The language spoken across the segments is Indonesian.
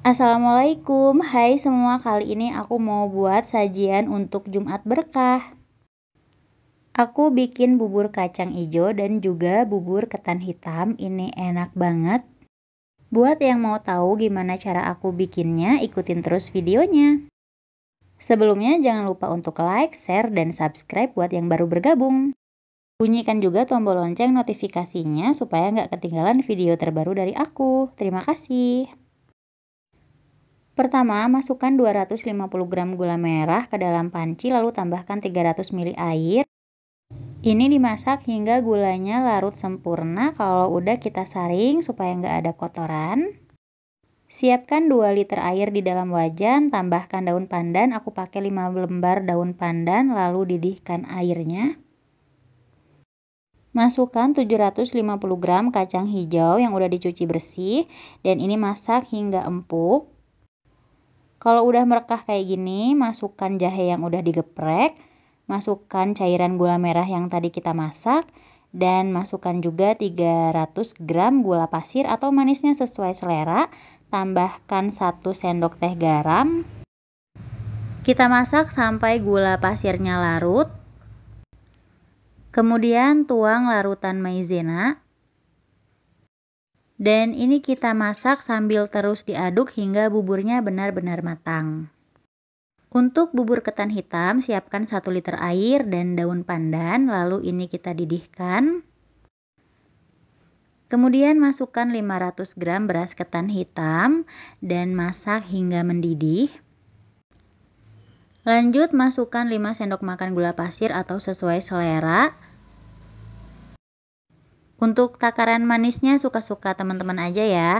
Assalamualaikum, hai semua kali ini aku mau buat sajian untuk Jumat Berkah Aku bikin bubur kacang hijau dan juga bubur ketan hitam, ini enak banget Buat yang mau tahu gimana cara aku bikinnya, ikutin terus videonya Sebelumnya jangan lupa untuk like, share, dan subscribe buat yang baru bergabung Bunyikan juga tombol lonceng notifikasinya supaya nggak ketinggalan video terbaru dari aku. Terima kasih. Pertama, masukkan 250 gram gula merah ke dalam panci lalu tambahkan 300 ml air. Ini dimasak hingga gulanya larut sempurna kalau udah kita saring supaya nggak ada kotoran. Siapkan 2 liter air di dalam wajan, tambahkan daun pandan, aku pakai 5 lembar daun pandan, lalu didihkan airnya. Masukkan 750 gram kacang hijau yang udah dicuci bersih dan ini masak hingga empuk. Kalau udah merekah kayak gini, masukkan jahe yang udah digeprek, masukkan cairan gula merah yang tadi kita masak, dan masukkan juga 300 gram gula pasir atau manisnya sesuai selera, tambahkan 1 sendok teh garam. Kita masak sampai gula pasirnya larut. Kemudian tuang larutan maizena dan ini kita masak sambil terus diaduk hingga buburnya benar-benar matang. Untuk bubur ketan hitam, siapkan 1 liter air dan daun pandan, lalu ini kita didihkan. Kemudian masukkan 500 gram beras ketan hitam dan masak hingga mendidih. Lanjut masukkan 5 sendok makan gula pasir atau sesuai selera. Untuk takaran manisnya suka-suka teman-teman aja ya.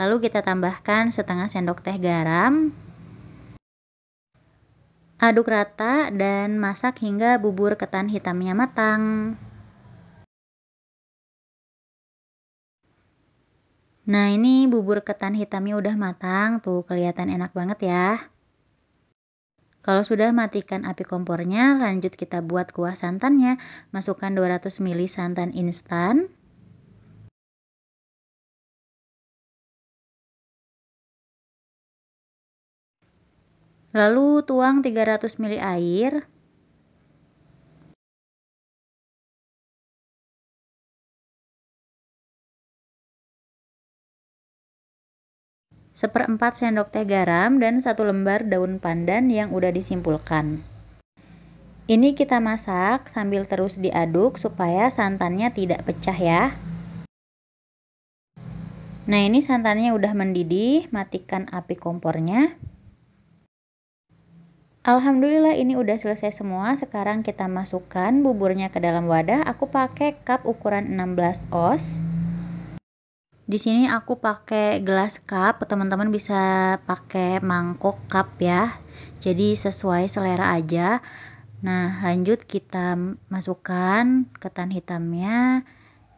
Lalu kita tambahkan setengah sendok teh garam. Aduk rata dan masak hingga bubur ketan hitamnya matang. Nah ini bubur ketan hitamnya udah matang, tuh kelihatan enak banget ya. Kalau sudah matikan api kompornya, lanjut kita buat kuah santannya. Masukkan 200 ml santan instan, Lalu tuang 300 ml air. seperempat sendok teh garam dan satu lembar daun pandan yang udah disimpulkan. Ini kita masak sambil terus diaduk supaya santannya tidak pecah ya. Nah ini santannya udah mendidih, matikan api kompornya. Alhamdulillah ini udah selesai semua. Sekarang kita masukkan buburnya ke dalam wadah. Aku pakai cup ukuran 16 oz. Di sini aku pakai gelas cup, teman-teman bisa pakai mangkok cup ya. Jadi sesuai selera aja. Nah, lanjut kita masukkan ketan hitamnya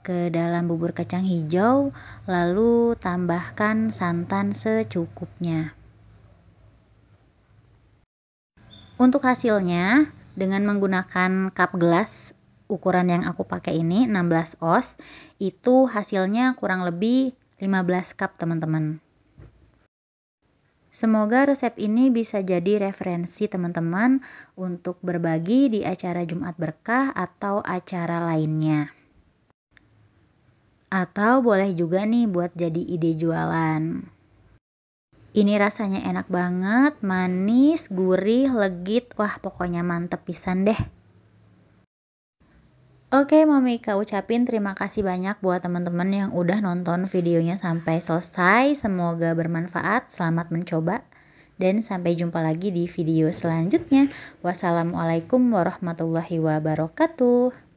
ke dalam bubur kacang hijau, lalu tambahkan santan secukupnya. Untuk hasilnya, dengan menggunakan cup gelas ukuran yang aku pakai ini 16 oz, itu hasilnya kurang lebih 15 cup teman-teman. Semoga resep ini bisa jadi referensi teman-teman untuk berbagi di acara Jumat Berkah atau acara lainnya. Atau boleh juga nih buat jadi ide jualan. Ini rasanya enak banget, manis, gurih, legit, wah pokoknya mantep pisan deh. Oke Mami Ika ucapin terima kasih banyak buat teman-teman yang udah nonton videonya sampai selesai. Semoga bermanfaat, selamat mencoba. Dan sampai jumpa lagi di video selanjutnya. Wassalamualaikum warahmatullahi wabarakatuh.